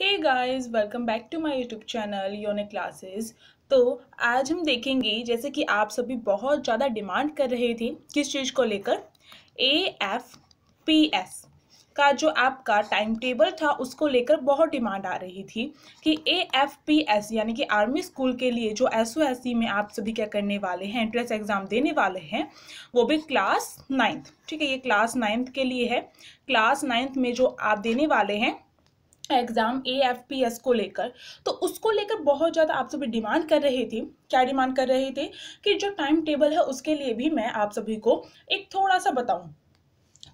hey guys welcome back to my YouTube channel योने classes तो आज हम देखेंगे जैसे कि आप सभी बहुत ज़्यादा डिमांड कर रहे थे किस चीज़ को लेकर ए एफ पी एस का जो आपका टाइम टेबल था उसको लेकर बहुत डिमांड आ रही थी कि ए एफ पी एस यानी कि आर्मी स्कूल के लिए जो एस ओ एस सी में आप सभी क्या करने वाले हैं एंट्रेंस एग्ज़ाम देने वाले हैं वो भी क्लास नाइन्थ ठीक है ये क्लास नाइन्थ के लिए है क्लास नाइन्थ में जो आप देने वाले हैं exam A F P S को लेकर तो उसको लेकर बहुत ज़्यादा आप सभी डिमांड कर रहे थे क्या डिमांड कर रहे थे कि जो टाइम टेबल है उसके लिए भी मैं आप सभी को एक थोड़ा सा बताऊँ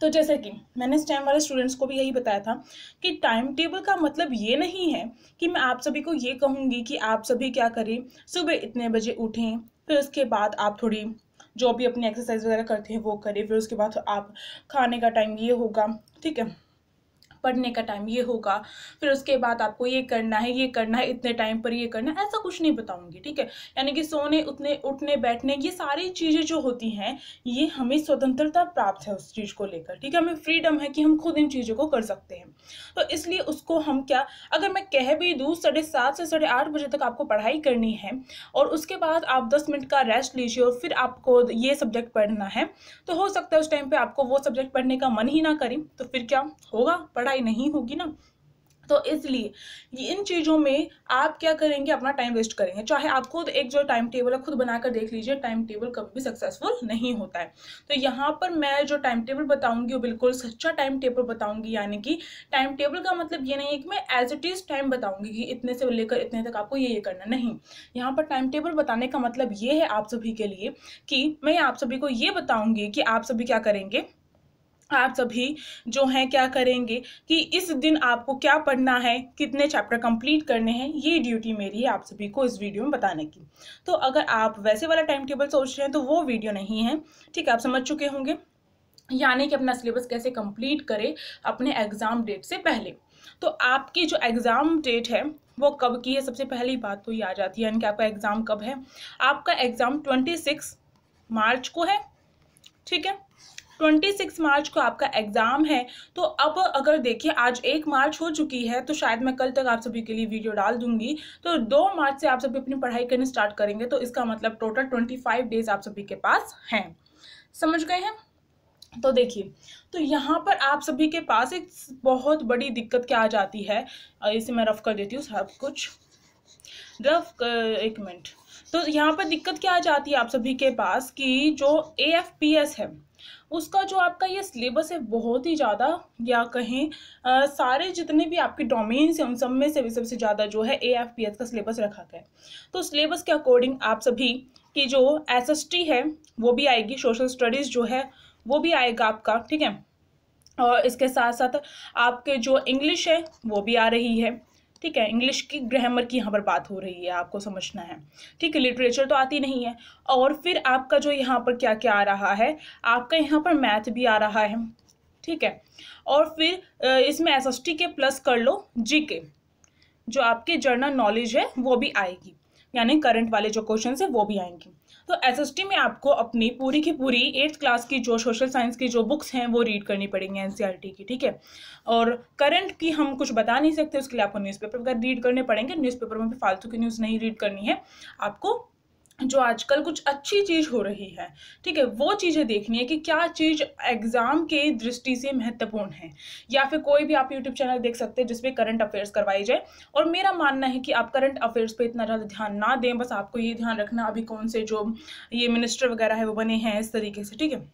तो जैसे कि मैंने स्टेम वाले स्टूडेंट्स को भी यही बताया था कि टाइम टेबल का मतलब ये नहीं है कि मैं आप सभी को ये कहूँगी कि आप सभी क्या करें सुबह इतने बजे उठें फिर उसके बाद आप थोड़ी जो भी अपनी एक्सरसाइज वगैरह करते हैं वो करें फिर उसके बाद आप खाने का टाइम ये होगा ठीक है पढ़ने का टाइम ये होगा फिर उसके बाद आपको ये करना है ये करना है इतने टाइम पर ये करना है ऐसा कुछ नहीं बताऊँगी ठीक है यानी कि सोने उतने उठने बैठने ये सारी चीज़ें जो होती हैं ये हमें स्वतंत्रता प्राप्त है उस चीज़ को लेकर ठीक है हमें फ्रीडम है कि हम खुद इन चीज़ों को कर सकते हैं तो इसलिए उसको हम क्या अगर मैं कह भी दूँ साढ़े सात से साढ़े आठ बजे तक आपको पढ़ाई करनी है और उसके बाद आप दस मिनट का रेस्ट लीजिए और फिर आपको ये सब्जेक्ट पढ़ना है तो हो सकता है उस टाइम पर आपको वो सब्जेक्ट पढ़ने का मन ही ना करें तो फिर क्या होगा पढ़ाई सैटिस्फाई नहीं होगी ना तो इसलिए इन चीज़ों में आप क्या करेंगे अपना टाइम वेस्ट करेंगे चाहे आप खुद एक जो टाइम टेबल है खुद बनाकर देख लीजिए टाइम टेबल कभी भी सक्सेसफुल नहीं होता है तो यहाँ पर मैं जो टाइम टेबल बताऊँगी वो बिल्कुल सच्चा टाइम टेबल बताऊँगी यानी कि टाइम टेबल का मतलब ये नहीं है कि मैं एज इट इज़ टाइम बताऊँगी कि इतने से लेकर इतने तक आपको ये ये करना नहीं यहाँ पर टाइम टेबल बताने का मतलब ये है आप सभी के लिए कि मैं आप सभी को ये बताऊँगी कि आप सभी क्या करेंगे आप सभी जो हैं क्या करेंगे कि इस दिन आपको क्या पढ़ना है कितने चैप्टर कंप्लीट करने हैं ये ड्यूटी मेरी है आप सभी को इस वीडियो में बताने की तो अगर आप वैसे वाला टाइम टेबल सोच रहे हैं तो वो वीडियो नहीं है ठीक है आप समझ चुके होंगे यानी कि अपना सिलेबस कैसे कंप्लीट करें अपने एग्ज़ाम डेट से पहले तो आपकी जो एग्ज़ाम डेट है वो कब की है सबसे पहली बात तो ये आ जाती है यानी कि आपका एग्ज़ाम कब है आपका एग्ज़ाम ट्वेंटी सिक्स मार्च को है ठीक है 26 मार्च को आपका एग्ज़ाम है तो अब अगर देखिए आज एक मार्च हो चुकी है तो शायद मैं कल तक आप सभी के लिए वीडियो डाल दूंगी तो दो मार्च से आप सभी अपनी पढ़ाई करनी स्टार्ट करेंगे तो इसका मतलब टोटल ट्वेंटी डेज आप सभी के पास हैं समझ गए हैं तो देखिए तो यहाँ पर आप सभी के पास एक बहुत बड़ी दिक्कत क्या आ जाती है इसे मैं रफ कर देती हूँ सब कुछ रफ एक मिनट तो यहाँ पर दिक्कत क्या आ जाती है आप सभी के पास कि जो ए एफ पी एस है उसका जो आपका ये सिलेबस है बहुत ही ज़्यादा या कहें आ, सारे जितने भी आपके डोमेन्स हैं उन सब में से भी सबसे ज़्यादा जो है ए एफ पी एस का सिलेबस रखा गया है तो सिलेबस के अकॉर्डिंग आप सभी की जो एस एस टी है वो भी आएगी सोशल स्टडीज़ जो है वो भी आएगा आपका ठीक है और इसके साथ साथ आपके जो इंग्लिश है वो भी आ रही है ठीक है इंग्लिश की ग्रामर की यहाँ पर बात हो रही है आपको समझना है ठीक है लिटरेचर तो आती नहीं है और फिर आपका जो यहाँ पर क्या क्या आ रहा है आपका यहाँ पर मैथ भी आ रहा है ठीक है और फिर इसमें एस के प्लस कर लो जी के जो आपके जर्नल नॉलेज है वो भी आएगी यानी करंट वाले जो क्वेश्चन है वो भी आएंगे तो एस एस टी में आपको अपनी पूरी की पूरी एट्थ क्लास की जो सोशल साइंस की जो बुक्स हैं वो रीड करनी पड़ेंगी टी e की ठीक है और करंट की हम कुछ बता नहीं सकते उसके लिए आपको न्यूज़पेपर वगैरह रीड करने पड़ेंगे न्यूज़पेपर में भी फालतू की न्यूज़ नहीं रीड करनी है आपको जो आजकल कुछ अच्छी चीज़ हो रही है ठीक है वो चीज़ें देखनी है कि क्या चीज़ एग्ज़ाम के दृष्टि से महत्वपूर्ण है या फिर कोई भी आप यूट्यूब चैनल देख सकते हैं जिसपे करंट अफेयर्स करवाई जाए और मेरा मानना है कि आप करंट अफेयर्स पे इतना ज़्यादा ध्यान ना दें बस आपको ये ध्यान रखना अभी कौन से जो ये मिनिस्टर वगैरह है वो बने हैं इस तरीके से ठीक है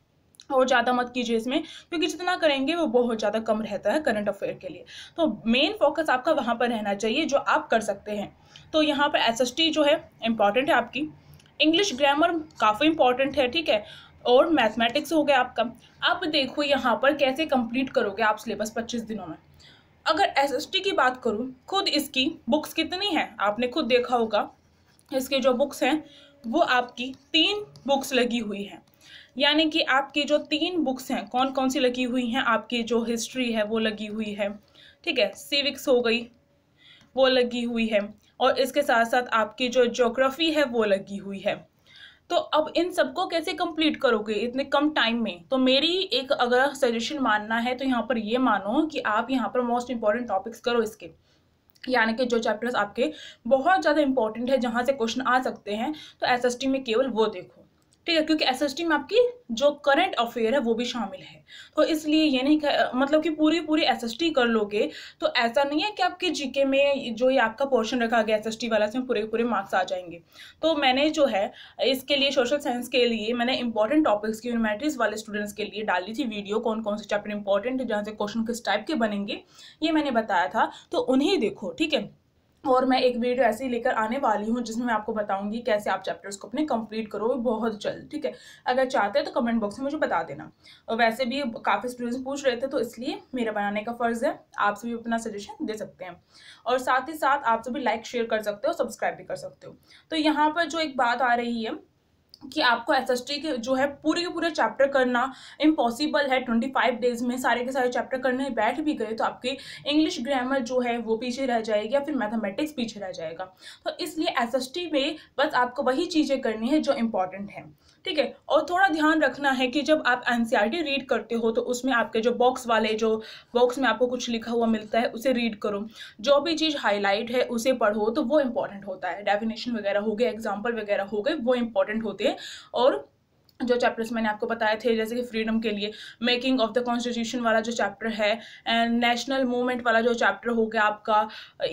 और ज़्यादा मत कीजिए इसमें क्योंकि जितना करेंगे वो बहुत ज़्यादा कम रहता है करंट अफेयर के लिए तो मेन फोकस आपका वहाँ पर रहना चाहिए जो आप कर सकते हैं तो यहाँ पर एस जो है इम्पॉर्टेंट है आपकी इंग्लिश ग्रामर काफ़ी इंपॉर्टेंट है ठीक है और मैथमेटिक्स हो गया आपका आप देखो यहाँ पर कैसे कंप्लीट करोगे आप सिलेबस पच्चीस दिनों में अगर एस की बात करूँ खुद इसकी बुक्स कितनी हैं आपने खुद देखा होगा इसके जो बुक्स हैं वो आपकी तीन बुक्स लगी हुई हैं यानी कि आपकी जो तीन बुक्स हैं कौन कौन सी लगी हुई हैं आपकी जो हिस्ट्री है वो लगी हुई है ठीक है सिविक्स हो गई वो लगी हुई है और इसके साथ साथ आपकी जो जोग्राफ़ी है वो लगी हुई है तो अब इन सबको कैसे कंप्लीट करोगे इतने कम टाइम में तो मेरी एक अगर सजेशन मानना है तो यहाँ पर ये मानो कि आप यहाँ पर मोस्ट इंपॉर्टेंट टॉपिक्स करो इसके यानी कि जो चैप्टर्स आपके बहुत ज़्यादा इंपॉर्टेंट है जहाँ से क्वेश्चन आ सकते हैं तो एस में केवल वो देखो ठीक है क्योंकि एस में आपकी जो करंट अफेयर है वो भी शामिल है तो इसलिए ये नहीं कर, मतलब कि पूरी पूरी एस कर लोगे तो ऐसा नहीं है कि आपके जीके में जो ये आपका पोर्शन रखा गया एस वाला इसमें पूरे पूरे मार्क्स आ जाएंगे तो मैंने जो है इसके लिए सोशल साइंस के लिए मैंने इंपॉर्टेंट टॉपिक्स की ह्यूमैनिटीज़ वाले स्टूडेंट्स के लिए डाली थी वीडियो कौन कौन से चैप्टर इंपॉर्टेंट है जहाँ से क्वेश्चन किस टाइप के बनेंगे ये मैंने बताया था तो उन्हें देखो ठीक है और मैं एक वीडियो ऐसे ही लेकर आने वाली हूँ जिसमें मैं आपको बताऊंगी कैसे आप चैप्टर्स को अपने कंप्लीट करो बहुत जल्द ठीक है अगर चाहते हैं तो कमेंट बॉक्स में मुझे बता देना और वैसे भी काफ़ी स्टूडेंट्स पूछ रहे थे तो इसलिए मेरा बनाने का फ़र्ज़ है आप सभी अपना सजेशन दे सकते हैं और साथ ही साथ आप सभी लाइक शेयर कर सकते हो सब्सक्राइब भी कर सकते हो तो यहाँ पर जो एक बात आ रही है कि आपको एस एस टी के जो है पूरे के पूरे चैप्टर करना इम्पॉसिबल है ट्वेंटी फाइव डेज में सारे के सारे चैप्टर करने बैठ भी गए तो आपकी इंग्लिश ग्रामर जो है वो पीछे रह जाएगी या फिर मैथमेटिक्स पीछे रह जाएगा तो इसलिए एस एस टी में बस आपको वही चीज़ें करनी है जो इम्पॉर्टेंट है ठीक है और थोड़ा ध्यान रखना है कि जब आप एन रीड e करते हो तो उसमें आपके जो बॉक्स वाले जो बॉक्स में आपको कुछ लिखा हुआ मिलता है उसे रीड करो जो भी चीज़ हाईलाइट है उसे पढ़ो तो वो इम्पॉर्टेंट होता है डेफिनेशन वगैरह हो गए एग्जाम्पल वगैरह हो गए वो इम्पॉर्टेंट होते हैं लिए और जो चैप्टर्स मैंने आपको बताए थे जैसे कि फ्रीडम के लिए मेकिंग ऑफ द कॉन्स्टिट्यूशन वाला जो चैप्टर है एंड नेशनल मूवमेंट वाला जो चैप्टर हो गया आपका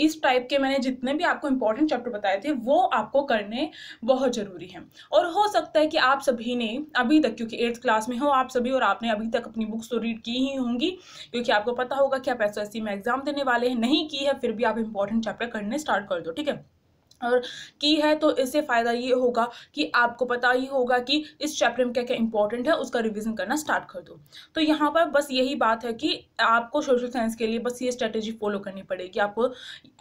इस टाइप के मैंने जितने भी आपको इंपॉर्टेंट चैप्टर बताए थे वो आपको करने बहुत ज़रूरी हैं और हो सकता है कि आप सभी ने अभी तक क्योंकि एट्थ क्लास में हो आप सभी और आपने अभी तक अपनी बुक्स तो रीड की ही होंगी क्योंकि आपको पता होगा कि आप एस में एग्ज़ाम देने वाले हैं नहीं की है फिर भी आप इंपॉर्टेंट चैप्टर करने स्टार्ट कर दो ठीक है और की है तो इससे फ़ायदा ये होगा कि आपको पता ही होगा कि इस चैप्टर में क्या क्या इंपॉर्टेंट है उसका रिवीजन करना स्टार्ट कर दो तो यहाँ पर बस यही बात है कि आपको सोशल साइंस के लिए बस ये स्ट्रेटेजी फॉलो करनी पड़ेगी आपको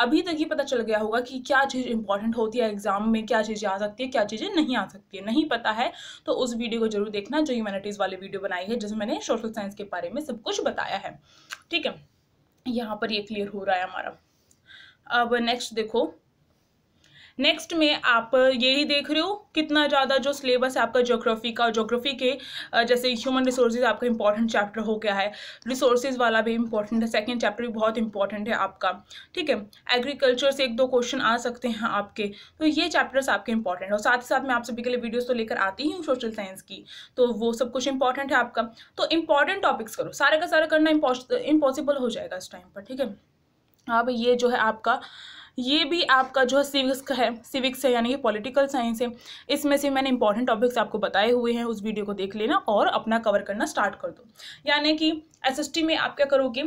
अभी तक ही पता चल गया होगा कि क्या चीज़ इंपॉर्टेंट होती है एग्जाम में क्या चीज़ें आ सकती है क्या चीज़ें नहीं आ सकती है नहीं पता है तो उस वीडियो को जरूर देखना जो ह्यूमैनिटीज़ वाली वीडियो बनाई है जिसमें मैंने सोशल साइंस के बारे में सब कुछ बताया है ठीक है यहाँ पर ये क्लियर हो रहा है हमारा अब नेक्स्ट देखो नेक्स्ट में आप यही देख रहे हो कितना ज़्यादा जो सिलेबस है आपका जोग्राफी का जोग्राफी के जैसे ह्यूमन रिसोर्सेज आपका इंपॉर्टेंट चैप्टर हो गया है रिसोर्सेज वाला भी इंपॉर्टेंट है सेकेंड चैप्टर भी बहुत इंपॉर्टेंट है आपका ठीक है एग्रीकल्चर से एक दो क्वेश्चन आ सकते हैं आपके तो ये चैप्टर्स आपके इंपॉर्टेंट और साथ ही साथ मैं आप सभी के लिए वीडियोज़ तो लेकर आती हूँ सोशल साइंस की तो वो सब कुछ इंपॉर्टेंट है आपका तो इंपॉर्टेंट टॉपिक्स करो सारे का सारा करना इम्पॉसिबल हो जाएगा इस टाइम पर ठीक है अब ये जो है आपका ये भी आपका जो सिविक्स है सिविक्स है यानी कि पॉलिटिकल साइंस है इसमें से मैंने इंपॉर्टेंट टॉपिक्स आपको बताए हुए हैं उस वीडियो को देख लेना और अपना कवर करना स्टार्ट कर दो यानी कि एस में आप क्या करोगे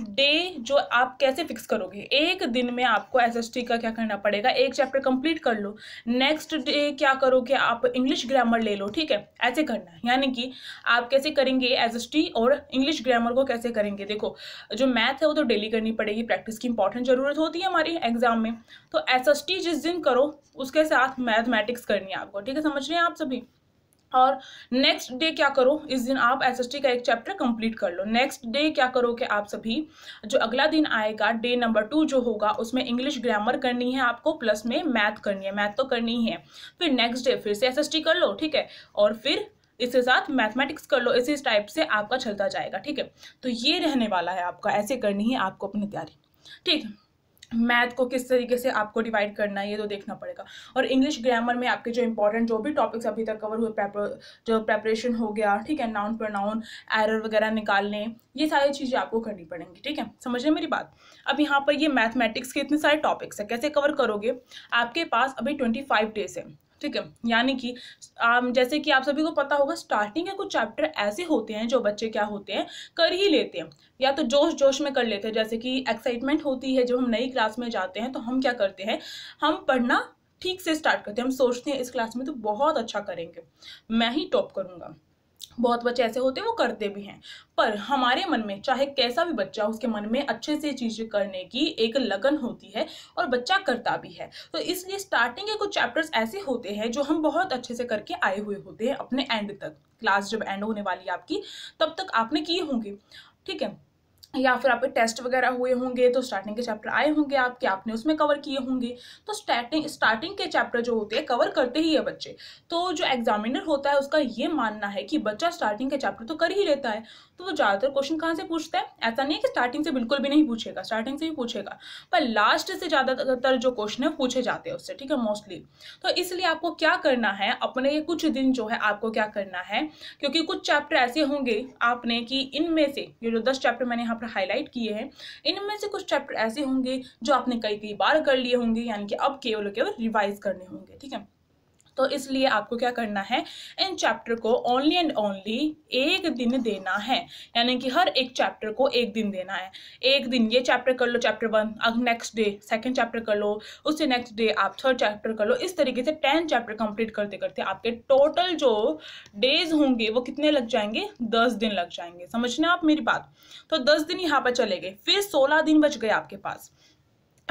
डे जो आप कैसे फिक्स करोगे एक दिन में आपको टी का क्या करना पड़ेगा एक चैप्टर कंप्लीट कर लो नेक्स्ट डे क्या करोगे आप इंग्लिश ग्रामर ले लो ठीक है ऐसे करना है यानी कि आप कैसे करेंगे टी और इंग्लिश ग्रामर को कैसे करेंगे देखो जो मैथ है वो तो डेली करनी पड़ेगी प्रैक्टिस की इंपॉर्टेंट ज़रूरत होती है हमारी एग्जाम में तो एस जिस दिन करो उसके साथ मैथमेटिक्स करनी है आपको ठीक है समझ रहे हैं आप सभी और नेक्स्ट डे क्या करो इस दिन आप एसएसटी का एक चैप्टर कंप्लीट कर लो नेक्स्ट डे क्या करो कि आप सभी जो अगला दिन आएगा डे नंबर टू जो होगा उसमें इंग्लिश ग्रामर करनी है आपको प्लस में मैथ करनी है मैथ तो करनी ही है फिर नेक्स्ट डे फिर से एसएसटी कर लो ठीक है और फिर इसके साथ मैथमेटिक्स कर लो इसी टाइप से आपका चलता जाएगा ठीक है तो ये रहने वाला है आपका ऐसे करनी है आपको अपनी तैयारी ठीक है मैथ को किस तरीके से आपको डिवाइड करना है ये तो देखना पड़ेगा और इंग्लिश ग्रामर में आपके जो इंपॉर्टेंट जो भी टॉपिक्स अभी तक कवर हुए प्रेपर जो प्रेपरेशन हो गया ठीक है नाउन प्रोनाउन एरर वगैरह निकालने ये सारी चीज़ें आपको करनी पड़ेंगी ठीक है समझ रहे मेरी बात अब यहाँ पर ये मैथमेटिक्स के इतने सारे टॉपिक्स हैं कैसे कवर करोगे आपके पास अभी ट्वेंटी फाइव डेज है ठीक है यानी कि जैसे कि आप सभी को पता होगा स्टार्टिंग के कुछ चैप्टर ऐसे होते हैं जो बच्चे क्या होते हैं कर ही लेते हैं या तो जोश जोश में कर लेते हैं जैसे कि एक्साइटमेंट होती है जब हम नई क्लास में जाते हैं तो हम क्या करते हैं हम पढ़ना ठीक से स्टार्ट करते हैं हम सोचते हैं इस क्लास में तो बहुत अच्छा करेंगे मैं ही टॉप करूँगा बहुत बच्चे ऐसे होते हैं वो करते भी हैं पर हमारे मन में चाहे कैसा भी बच्चा उसके मन में अच्छे से चीज़ें करने की एक लगन होती है और बच्चा करता भी है तो इसलिए स्टार्टिंग के कुछ चैप्टर्स ऐसे होते हैं जो हम बहुत अच्छे से करके आए हुए होते हैं अपने एंड तक क्लास जब एंड होने वाली है आपकी तब तक आपने किए होंगे ठीक है या फिर आपके टेस्ट वगैरह हुए होंगे तो स्टार्टिंग के चैप्टर आए होंगे आपके आपने उसमें कवर किए होंगे तो स्टार्टिंग स्टार्टिंग के चैप्टर जो होते हैं कवर करते ही है बच्चे तो जो एग्जामिनर होता है उसका ये मानना है कि बच्चा स्टार्टिंग के चैप्टर तो कर ही लेता है तो वो ज़्यादातर क्वेश्चन कहाँ से पूछता है ऐसा नहीं है कि स्टार्टिंग से बिल्कुल भी नहीं पूछेगा स्टार्टिंग से भी पूछेगा पर लास्ट से ज़्यादातर जो क्वेश्चन है पूछे जाते हैं उससे ठीक है मोस्टली तो इसलिए आपको क्या करना है अपने कुछ दिन जो है आपको क्या करना है क्योंकि कुछ चैप्टर ऐसे होंगे आपने कि इनमें से ये जो दस चैप्टर मैंने यहाँ पर हाईलाइट किए हैं इनमें से कुछ चैप्टर ऐसे होंगे जो आपने कई कई बार कर लिए होंगे यानी कि अब केवल केवल रिवाइज करने होंगे ठीक है तो इसलिए आपको क्या करना है इन चैप्टर को ओनली एंड ओनली एक दिन देना है यानी कि हर एक चैप्टर को एक दिन देना है एक दिन ये चैप्टर कर लो चैप्टर वन अब नेक्स्ट डे सेकेंड चैप्टर कर लो उससे नेक्स्ट डे आप थर्ड चैप्टर कर लो इस तरीके से टेन चैप्टर कंप्लीट करते करते आपके टोटल जो डेज होंगे वो कितने लग जाएंगे दस दिन लग जाएंगे समझना आप मेरी बात तो दस दिन यहाँ पर चले गए फिर सोलह दिन बच गए आपके पास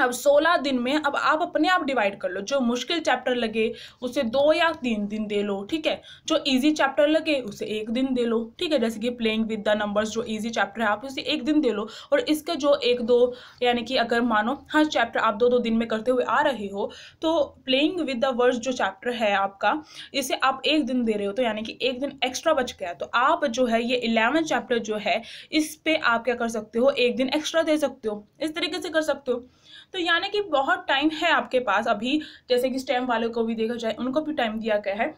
अब 16 दिन में अब आप अपने आप डिवाइड कर लो जो मुश्किल चैप्टर लगे उसे दो या तीन दिन दे लो ठीक है जो इजी चैप्टर लगे उसे एक दिन दे लो ठीक है जैसे कि प्लेइंग विद द नंबर्स जो इजी चैप्टर है आप उसे एक दिन दे लो और इसके जो एक दो यानी कि अगर मानो हर चैप्टर आप दो दो दिन में करते हुए आ रहे हो तो प्लेइंग विद द वर्ड्स जो चैप्टर है आपका इसे आप एक दिन दे रहे हो तो यानी कि एक दिन एक्स्ट्रा बच गया तो आप जो है ये इलेवन चैप्टर जो है इस पर आप क्या कर सकते हो एक दिन एक्स्ट्रा दे सकते हो इस तरीके से कर सकते हो तो यानी कि बहुत टाइम है आपके पास अभी जैसे कि स्टेम वालों को भी देखा जाए उनको भी टाइम दिया गया है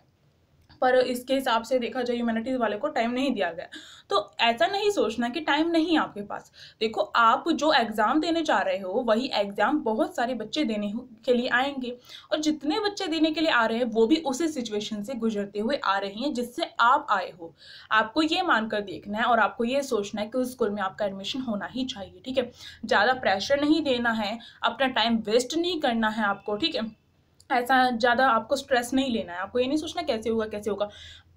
पर इसके हिसाब से देखा जाए ह्यूमैनिटीज़ वाले को टाइम नहीं दिया गया तो ऐसा नहीं सोचना कि टाइम नहीं आपके पास देखो आप जो एग्ज़ाम देने जा रहे हो वही एग्ज़ाम बहुत सारे बच्चे देने के लिए आएंगे और जितने बच्चे देने के लिए आ रहे हैं वो भी उसी सिचुएशन से गुजरते हुए आ रही हैं जिससे आप आए हो आपको ये मानकर देखना है और आपको ये सोचना है कि उस स्कूल में आपका एडमिशन होना ही चाहिए ठीक है ज़्यादा प्रेशर नहीं देना है अपना टाइम वेस्ट नहीं करना है आपको ठीक है ऐसा ज़्यादा आपको स्ट्रेस नहीं लेना है आपको ये नहीं सोचना कैसे होगा कैसे होगा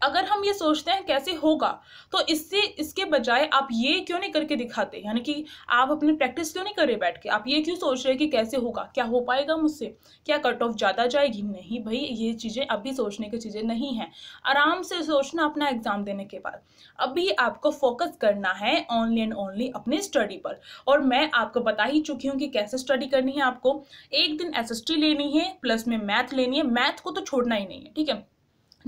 अगर हम ये सोचते हैं कैसे होगा तो इससे इसके बजाय आप ये क्यों नहीं करके दिखाते यानी कि आप अपनी प्रैक्टिस क्यों नहीं कर रहे बैठ के आप ये क्यों सोच रहे कि कैसे होगा क्या हो पाएगा मुझसे क्या कट ऑफ ज़्यादा जाएगी नहीं भाई ये चीज़ें अभी सोचने की चीज़ें नहीं हैं आराम से सोचना अपना एग्ज़ाम देने के बाद अभी आपको फोकस करना है ओनली एंड ओनली अपने स्टडी पर और मैं आपको बता ही चुकी हूँ कि कैसे स्टडी करनी है आपको एक दिन एस लेनी है प्लस में मैथ लेनी है मैथ को तो छोड़ना ही नहीं है ठीक है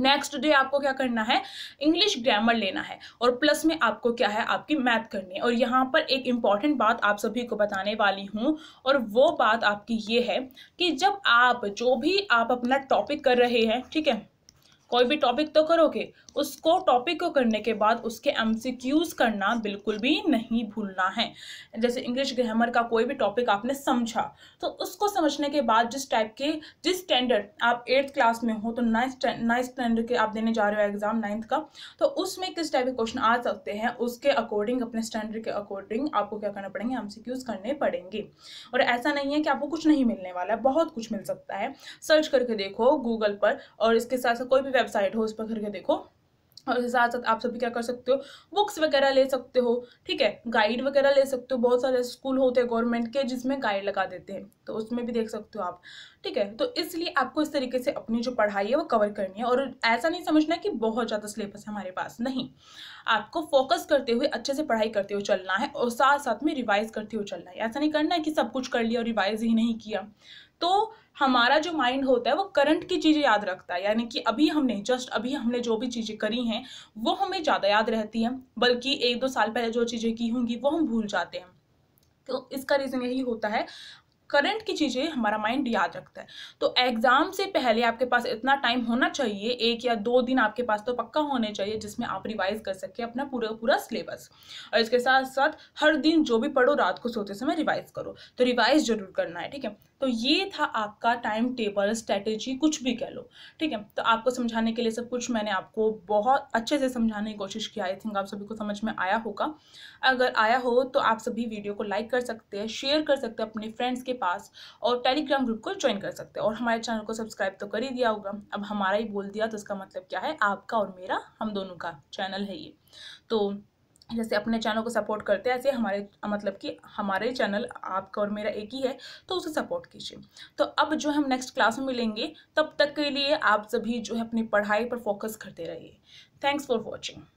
नेक्स्ट डे आपको क्या करना है इंग्लिश ग्रामर लेना है और प्लस में आपको क्या है आपकी मैथ करनी है और यहाँ पर एक इम्पॉर्टेंट बात आप सभी को बताने वाली हूँ और वो बात आपकी ये है कि जब आप जो भी आप अपना टॉपिक कर रहे हैं ठीक है कोई भी टॉपिक तो करोगे उसको टॉपिक को करने के बाद उसके एम करना बिल्कुल भी नहीं भूलना है जैसे इंग्लिश ग्रामर का कोई भी टॉपिक आपने समझा तो उसको समझने के बाद जिस टाइप के जिस स्टैंडर्ड आप एट्थ क्लास में हो तो नाइन्थ नाइन्थ स्टैंडर्ड के आप देने जा रहे हो एग्जाम नाइन्थ का तो उसमें किस टाइप के क्वेश्चन आ सकते हैं उसके अकॉर्डिंग अपने स्टैंडर्ड के अकॉर्डिंग आपको क्या करना पड़ेंगे एम करने पड़ेंगे और ऐसा नहीं है कि आपको कुछ नहीं मिलने वाला है बहुत कुछ मिल सकता है सर्च करके देखो गूगल पर और इसके साथ साथ कोई भी वेबसाइट हो उस पर करके देखो और उसके साथ साथ आप सभी क्या कर सकते हो बुक्स वगैरह ले सकते हो ठीक है गाइड वगैरह ले सकते हो बहुत सारे स्कूल होते हैं गवर्नमेंट के जिसमें गाइड लगा देते हैं तो उसमें भी देख सकते हो आप ठीक है तो इसलिए आपको इस तरीके से अपनी जो पढ़ाई है वो कवर करनी है और ऐसा नहीं समझना कि बहुत ज़्यादा सिलेबस है हमारे पास नहीं आपको फोकस करते हुए अच्छे से पढ़ाई करते हुए चलना है और साथ साथ में रिवाइज करते हुए चलना है ऐसा नहीं करना है कि सब कुछ कर लिया और रिवाइज ही नहीं किया तो हमारा जो माइंड होता है वो करंट की चीज़ें याद रखता है यानी कि अभी हमने जस्ट अभी हमने जो भी चीज़ें करी हैं वो हमें ज़्यादा याद रहती हैं बल्कि एक दो साल पहले जो चीज़ें की होंगी वो हम भूल जाते हैं तो इसका रीज़न यही होता है करंट की चीज़ें हमारा माइंड याद रखता है तो एग्ज़ाम से पहले आपके पास इतना टाइम होना चाहिए एक या दो दिन आपके पास तो पक्का होने चाहिए जिसमें आप रिवाइज कर सकें अपना पूरा पूरा सिलेबस और इसके साथ साथ हर दिन जो भी पढ़ो रात को सोते समय रिवाइज करो तो रिवाइज जरूर करना है ठीक है तो ये था आपका टाइम टेबल स्ट्रैटेजी कुछ भी कह लो ठीक है तो आपको समझाने के लिए सब कुछ मैंने आपको बहुत अच्छे से समझाने की कोशिश किया आई थिंक आप सभी को समझ में आया होगा अगर आया हो तो आप सभी वीडियो को लाइक कर सकते हैं शेयर कर सकते हैं अपने फ्रेंड्स के पास और टेलीग्राम ग्रुप को ज्वाइन कर सकते हैं और हमारे चैनल को सब्सक्राइब तो कर ही दिया होगा अब हमारा ही बोल दिया तो इसका मतलब क्या है आपका और मेरा हम दोनों का चैनल है ये तो जैसे अपने चैनल को सपोर्ट करते हैं ऐसे हमारे मतलब कि हमारे चैनल आपका और मेरा एक ही है तो उसे सपोर्ट कीजिए तो अब जो हम नेक्स्ट क्लास में मिलेंगे तब तक के लिए आप सभी जो है अपनी पढ़ाई पर फोकस करते रहिए थैंक्स फॉर वॉचिंग